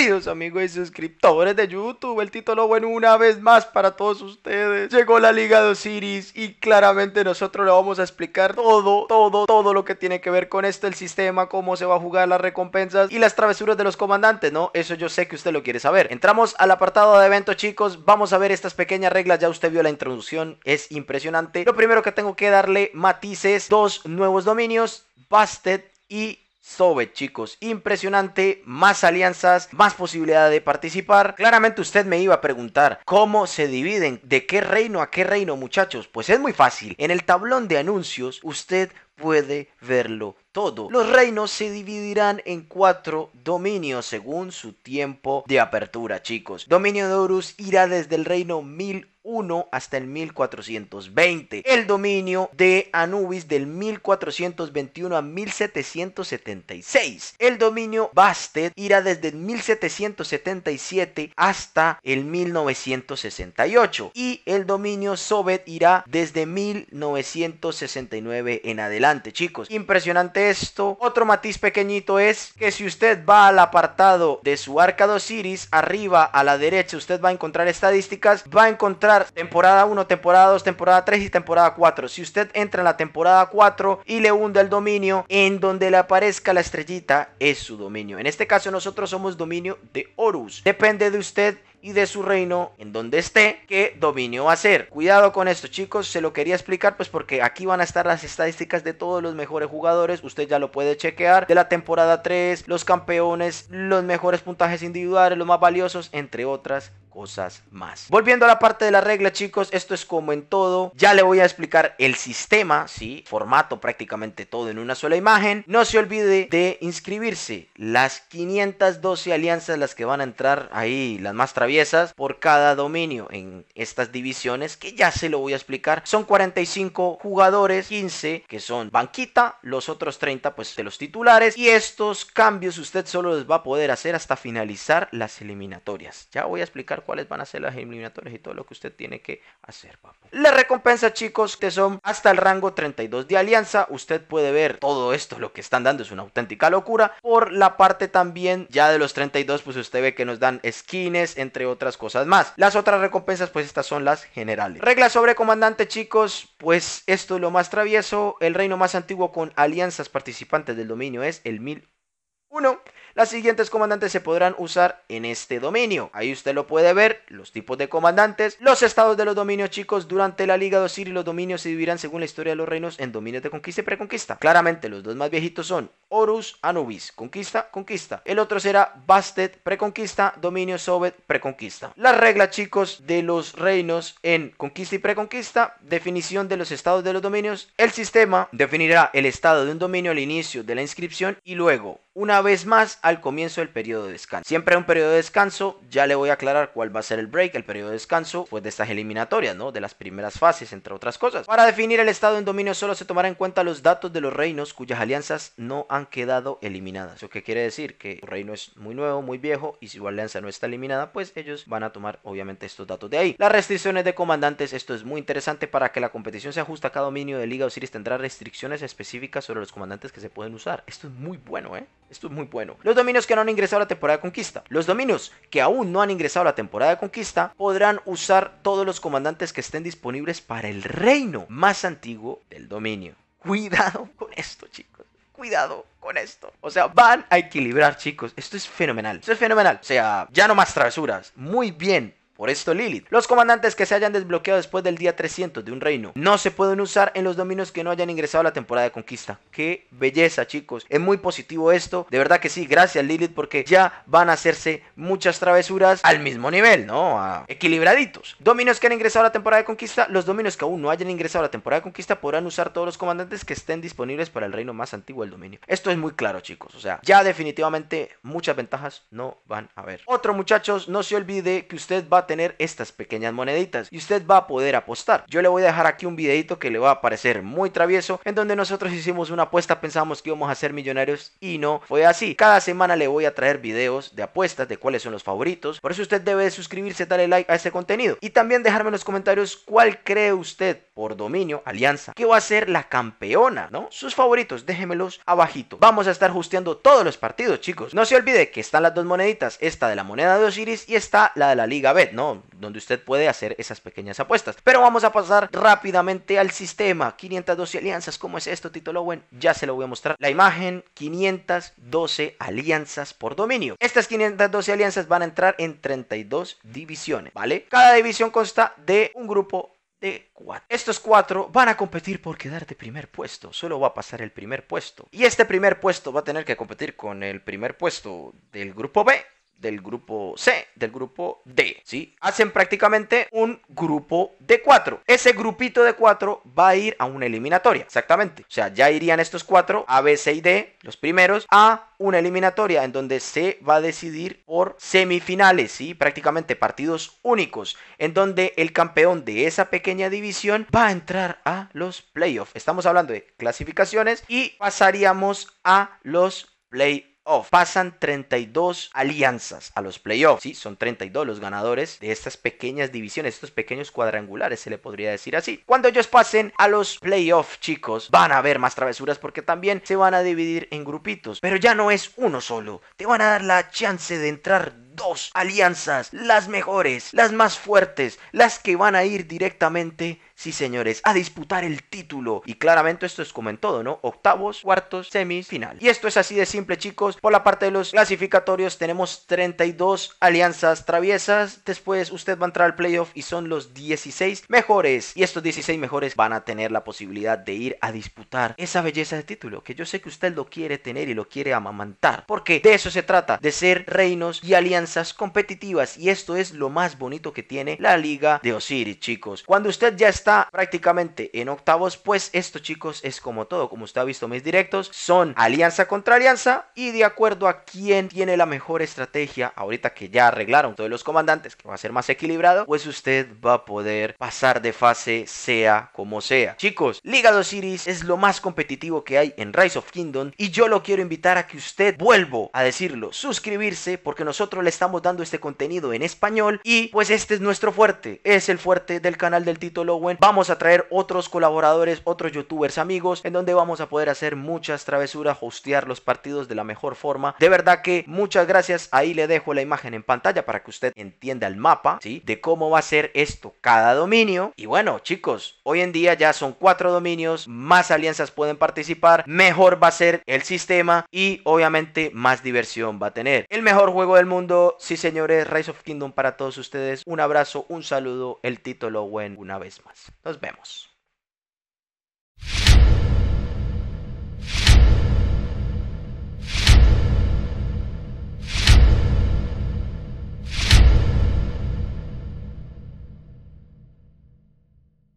Queridos amigos y suscriptores de YouTube, el título bueno una vez más para todos ustedes. Llegó la Liga de Osiris y claramente nosotros le vamos a explicar todo, todo, todo lo que tiene que ver con esto, el sistema, cómo se va a jugar las recompensas y las travesuras de los comandantes, ¿no? Eso yo sé que usted lo quiere saber. Entramos al apartado de evento chicos, vamos a ver estas pequeñas reglas, ya usted vio la introducción, es impresionante. Lo primero que tengo que darle matices, dos nuevos dominios, Busted y Sobe, chicos, impresionante, más alianzas, más posibilidad de participar. Claramente usted me iba a preguntar cómo se dividen, de qué reino a qué reino, muchachos. Pues es muy fácil. En el tablón de anuncios usted puede verlo todo. Los reinos se dividirán en cuatro dominios según su tiempo de apertura, chicos. Dominio de Horus irá desde el reino 1000 hasta el 1420. El dominio de Anubis del 1421 a 1776. El dominio Bastet irá desde 1777 hasta el 1968. Y el dominio Sobet irá desde 1969 en adelante, chicos. Impresionante esto. Otro matiz pequeñito es que si usted va al apartado de su arca de arriba a la derecha usted va a encontrar estadísticas, va a encontrar temporada 1, temporada 2, temporada 3 y temporada 4. Si usted entra en la temporada 4 y le hunde el dominio, en donde le aparezca la estrellita es su dominio. En este caso nosotros somos dominio de Horus. Depende de usted y de su reino en donde esté qué dominio va a ser. Cuidado con esto, chicos, se lo quería explicar pues porque aquí van a estar las estadísticas de todos los mejores jugadores, usted ya lo puede chequear de la temporada 3, los campeones, los mejores puntajes individuales, los más valiosos, entre otras cosas más. Volviendo a la parte de la regla, chicos, esto es como en todo. Ya le voy a explicar el sistema, ¿sí? Formato prácticamente todo en una sola imagen. No se olvide de inscribirse. Las 512 alianzas, las que van a entrar ahí, las más traviesas, por cada dominio en estas divisiones, que ya se lo voy a explicar. Son 45 jugadores, 15 que son banquita, los otros 30 pues de los titulares. Y estos cambios usted solo les va a poder hacer hasta finalizar las eliminatorias. Ya voy a explicar cuáles van a ser las eliminatorias y todo lo que usted tiene que hacer, Las La recompensa, chicos, que son hasta el rango 32 de alianza. Usted puede ver todo esto, lo que están dando es una auténtica locura. Por la parte también ya de los 32, pues usted ve que nos dan skins, entre otras cosas más. Las otras recompensas, pues estas son las generales. Regla sobre comandante, chicos, pues esto es lo más travieso. El reino más antiguo con alianzas participantes del dominio es el 1001. Las siguientes comandantes se podrán usar en este dominio. Ahí usted lo puede ver, los tipos de comandantes, los estados de los dominios chicos durante la Liga de Osiris los dominios se dividirán según la historia de los reinos en dominios de conquista y preconquista. Claramente los dos más viejitos son Horus Anubis, conquista, conquista. El otro será Bastet, preconquista, dominio Sovet, preconquista. Las reglas, chicos, de los reinos en conquista y preconquista, definición de los estados de los dominios. El sistema definirá el estado de un dominio al inicio de la inscripción y luego una vez más al comienzo del periodo de descanso. Siempre hay un periodo de descanso, ya le voy a aclarar cuál va a ser el break, el periodo de descanso, pues de estas eliminatorias, ¿no? De las primeras fases, entre otras cosas. Para definir el estado en dominio solo se tomará en cuenta los datos de los reinos cuyas alianzas no han han quedado eliminadas. Lo que quiere decir que el reino es muy nuevo, muy viejo y si su alianza no está eliminada, pues ellos van a tomar obviamente estos datos de ahí. Las restricciones de comandantes, esto es muy interesante para que la competición se ajuste a cada dominio de Liga Osiris tendrá restricciones específicas sobre los comandantes que se pueden usar. Esto es muy bueno, ¿eh? Esto es muy bueno. Los dominios que no han ingresado a la temporada de conquista. Los dominios que aún no han ingresado a la temporada de conquista podrán usar todos los comandantes que estén disponibles para el reino más antiguo del dominio. Cuidado con esto, chicos cuidado con esto. O sea, van a equilibrar, chicos. Esto es fenomenal. Esto es fenomenal. O sea, ya no más travesuras. Muy bien por esto Lilith, los comandantes que se hayan desbloqueado después del día 300 de un reino no se pueden usar en los dominios que no hayan ingresado a la temporada de conquista. ¡Qué belleza chicos! Es muy positivo esto, de verdad que sí, gracias Lilith porque ya van a hacerse muchas travesuras al mismo nivel, ¿no? equilibraditos. Dominios que han ingresado a la temporada de conquista, los dominios que aún no hayan ingresado a la temporada de conquista podrán usar todos los comandantes que estén disponibles para el reino más antiguo del dominio. Esto es muy claro chicos, o sea, ya definitivamente muchas ventajas no van a haber. Otro muchachos, no se olvide que usted va a tener estas pequeñas moneditas y usted va a poder apostar. Yo le voy a dejar aquí un videito que le va a parecer muy travieso en donde nosotros hicimos una apuesta, pensamos que íbamos a ser millonarios y no fue así. Cada semana le voy a traer videos de apuestas de cuáles son los favoritos. Por eso usted debe suscribirse, darle like a este contenido y también dejarme en los comentarios cuál cree usted por dominio, alianza, que va a ser la campeona, ¿no? Sus favoritos, déjemelos abajito. Vamos a estar justeando todos los partidos, chicos. No se olvide que están las dos moneditas, esta de la moneda de Osiris y esta la de la Liga Bet, donde usted puede hacer esas pequeñas apuestas. Pero vamos a pasar rápidamente al sistema. 512 alianzas, ¿cómo es esto, Tito Lowen? Ya se lo voy a mostrar. La imagen, 512 alianzas por dominio. Estas 512 alianzas van a entrar en 32 divisiones, ¿vale? Cada división consta de un grupo de cuatro. Estos cuatro van a competir por quedar de primer puesto. Solo va a pasar el primer puesto. Y este primer puesto va a tener que competir con el primer puesto del grupo B del grupo C, del grupo D, ¿sí? Hacen prácticamente un grupo de cuatro. Ese grupito de cuatro va a ir a una eliminatoria, exactamente. O sea, ya irían estos cuatro, A, B, C y D, los primeros, a una eliminatoria en donde se va a decidir por semifinales, ¿sí? prácticamente partidos únicos, en donde el campeón de esa pequeña división va a entrar a los playoffs. Estamos hablando de clasificaciones y pasaríamos a los playoffs Pasan 32 alianzas a los playoffs. Sí, son 32 los ganadores de estas pequeñas divisiones, estos pequeños cuadrangulares, se le podría decir así. Cuando ellos pasen a los playoffs, chicos, van a haber más travesuras porque también se van a dividir en grupitos. Pero ya no es uno solo. Te van a dar la chance de entrar dos alianzas, las mejores, las más fuertes, las que van a ir directamente, sí señores, a disputar el título. Y claramente esto es como en todo, ¿no? Octavos, cuartos, semis, final. Y esto es así de simple, chicos. Por la parte de los clasificatorios tenemos 32 alianzas traviesas. Después usted va a entrar al playoff y son los 16 mejores. Y estos 16 mejores van a tener la posibilidad de ir a disputar esa belleza de título que yo sé que usted lo quiere tener y lo quiere amamantar. Porque de eso se trata, de ser reinos y alianzas competitivas y esto es lo más bonito que tiene la liga de Osiris, chicos. Cuando usted ya está prácticamente en octavos, pues esto, chicos, es como todo, como usted ha visto mis directos, son alianza contra alianza y de acuerdo a quién tiene la mejor estrategia, ahorita que ya arreglaron todos los comandantes, que va a ser más equilibrado, pues usted va a poder pasar de fase sea como sea. Chicos, Liga de Osiris es lo más competitivo que hay en Rise of Kingdom y yo lo quiero invitar a que usted vuelvo a decirlo, suscribirse porque nosotros le estamos dando este contenido en español y pues este es nuestro fuerte, es el fuerte del canal del Tito Lowen. Vamos a traer otros colaboradores, otros youtubers amigos en donde vamos a poder hacer muchas travesuras, hostear los partidos de la mejor forma. De verdad que muchas gracias, ahí le dejo la imagen en pantalla para que usted entienda el mapa, ¿sí? De cómo va a ser esto cada dominio. Y bueno, chicos, hoy en día ya son cuatro dominios, más alianzas pueden participar, mejor va a ser el sistema y obviamente más diversión va a tener. El mejor juego del mundo sí, señores, Rise of Kingdom para todos ustedes. Un abrazo, un saludo. El título Wen una vez más. Nos vemos.